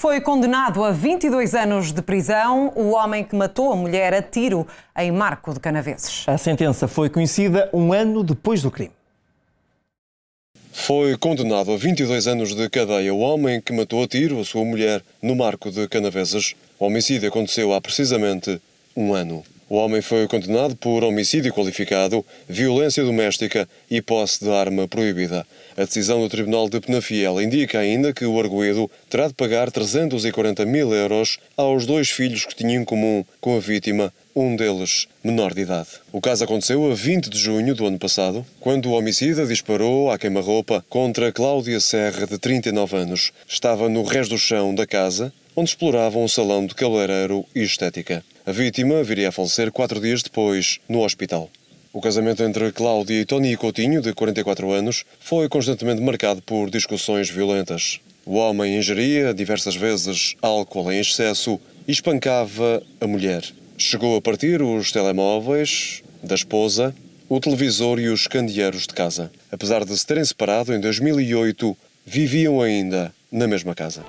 Foi condenado a 22 anos de prisão o homem que matou a mulher a tiro em Marco de Canaveses. A sentença foi conhecida um ano depois do crime. Foi condenado a 22 anos de cadeia o homem que matou a tiro a sua mulher no Marco de Canaveses. O homicídio aconteceu há precisamente um ano. O homem foi condenado por homicídio qualificado, violência doméstica e posse de arma proibida. A decisão do Tribunal de Penafiel indica ainda que o arguído terá de pagar 340 mil euros aos dois filhos que tinha em comum com a vítima um deles menor de idade. O caso aconteceu a 20 de junho do ano passado, quando o homicida disparou à queima-roupa contra Cláudia Serra, de 39 anos. Estava no resto do chão da casa, onde explorava um salão de cabeleireiro e estética. A vítima viria a falecer quatro dias depois, no hospital. O casamento entre Cláudia e Tony Coutinho, de 44 anos, foi constantemente marcado por discussões violentas. O homem ingeria diversas vezes álcool em excesso e espancava a mulher. Chegou a partir os telemóveis da esposa, o televisor e os candeeiros de casa. Apesar de se terem separado em 2008, viviam ainda na mesma casa.